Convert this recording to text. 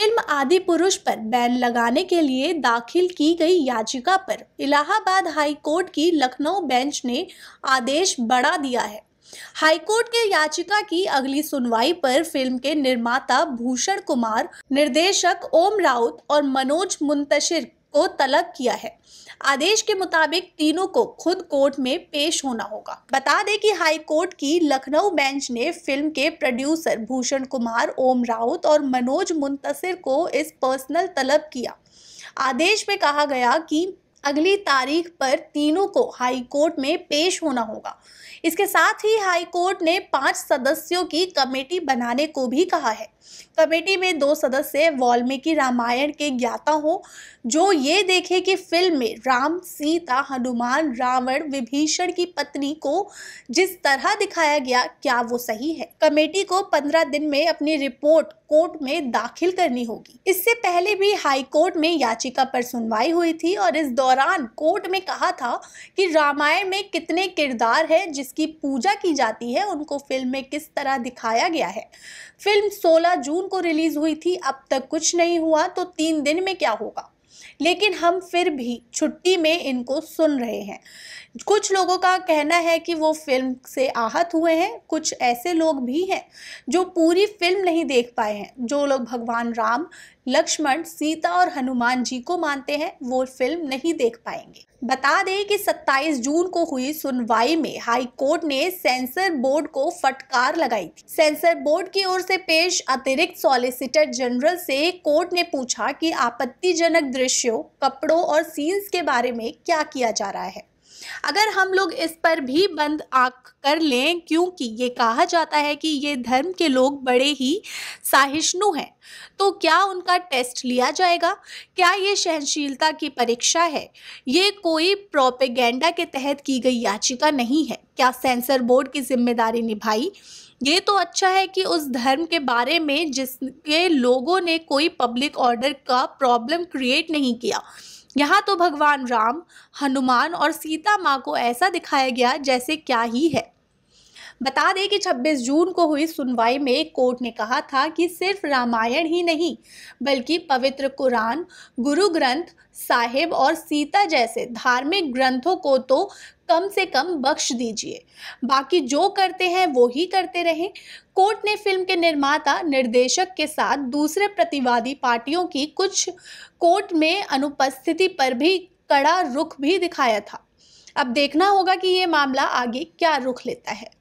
film आदि पुरुष पर बैन लगाने के लिए दाखिल की गई याचिका पर इलाहाबाद हाई कोर्ट की लखनऊ बेंच ने आदेश बढ़ा दिया है हाईकोर्ट के याचिका की अगली सुनवाई पर फिल्म के निर्माता भूषण कुमार निर्देशक ओम राउत और मनोज मुंतशिर को तलब किया है आदेश के मुताबिक तीनों को खुद कोर्ट में पेश होना होगा बता दें कि हाई कोर्ट की लखनऊ बेंच ने फिल्म के प्रोड्यूसर भूषण कुमार ओम राउत और मनोज मुंतसिर को इस पर्सनल तलब किया आदेश में कहा गया कि अगली तारीख पर तीनों को हाई कोर्ट में पेश होना होगा इसके साथ ही हाई कोर्ट ने पांच सदस्यों की कमेटी बनाने को भी कहा है कमेटी में दो सदस्य वाल्मीकि रामायण के ज्ञाता हो जो ये देखे कि फिल्म में राम सीता हनुमान रावण विभीषण की पत्नी को जिस तरह दिखाया गया क्या वो सही है कमेटी को पंद्रह दिन में अपनी रिपोर्ट कोर्ट में दाखिल करनी होगी इससे पहले भी हाई कोर्ट में याचिका पर सुनवाई हुई थी और इस दौरान कोर्ट में कहा था कि रामायण में कितने किरदार हैं जिसकी पूजा की जाती है उनको फिल्म में किस तरह दिखाया गया है फिल्म 16 जून को रिलीज हुई थी अब तक कुछ नहीं हुआ तो तीन दिन में क्या होगा लेकिन हम फिर भी छुट्टी में इनको सुन रहे हैं कुछ लोगों का कहना है कि वो फिल्म से आहत हुए हैं कुछ ऐसे लोग भी हैं जो पूरी फिल्म नहीं देख पाए हैं जो लोग भगवान राम लक्ष्मण सीता और हनुमान जी को मानते हैं वो फिल्म नहीं देख पाएंगे बता दें कि 27 जून को हुई सुनवाई में हाई कोर्ट ने सेंसर बोर्ड को फटकार लगाई थी सेंसर बोर्ड की ओर से पेश अतिरिक्त सॉलिसिटर जनरल से कोर्ट ने पूछा कि आपत्तिजनक दृश्यों कपड़ों और सीन्स के बारे में क्या किया जा रहा है अगर हम लोग इस पर भी बंद आंख कर लें क्योंकि ये कहा जाता है कि ये धर्म के लोग बड़े ही साहिष्णु हैं तो क्या उनका टेस्ट लिया जाएगा क्या ये सहनशीलता की परीक्षा है ये कोई प्रोपेगेंडा के तहत की गई याचिका नहीं है क्या सेंसर बोर्ड की जिम्मेदारी निभाई ये तो अच्छा है कि उस धर्म के बारे में जिसके लोगों ने कोई पब्लिक ऑर्डर का प्रॉब्लम क्रिएट नहीं किया यहाँ तो भगवान राम हनुमान और सीता माँ को ऐसा दिखाया गया जैसे क्या ही है बता दें कि 26 जून को हुई सुनवाई में कोर्ट ने कहा था कि सिर्फ रामायण ही नहीं बल्कि पवित्र कुरान गुरु ग्रंथ साहिब और सीता जैसे धार्मिक ग्रंथों को तो कम से कम बख्श दीजिए बाकी जो करते हैं वो ही करते रहें कोर्ट ने फिल्म के निर्माता निर्देशक के साथ दूसरे प्रतिवादी पार्टियों की कुछ कोर्ट में अनुपस्थिति पर भी कड़ा रुख भी दिखाया था अब देखना होगा कि ये मामला आगे क्या रुख लेता है